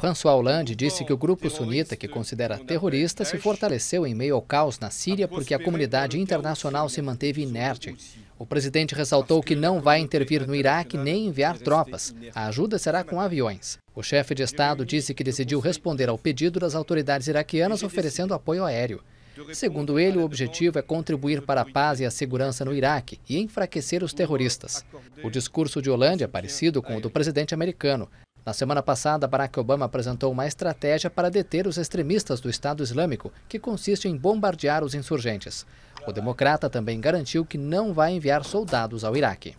François Hollande disse que o grupo sunita, que né? considera terrorista, se fortaleceu em meio ao caos na Síria porque a comunidade internacional se manteve inerte. O presidente ressaltou que não vai intervir no Iraque nem enviar tropas. A ajuda será com aviões. O chefe de Estado disse que decidiu responder ao pedido das autoridades iraquianas oferecendo apoio aéreo. Segundo ele, o objetivo é contribuir para a paz e a segurança no Iraque e enfraquecer os terroristas. O é discurso de Hollande é parecido com o do presidente americano. Na semana passada, Barack Obama apresentou uma estratégia para deter os extremistas do Estado Islâmico, que consiste em bombardear os insurgentes. O democrata também garantiu que não vai enviar soldados ao Iraque.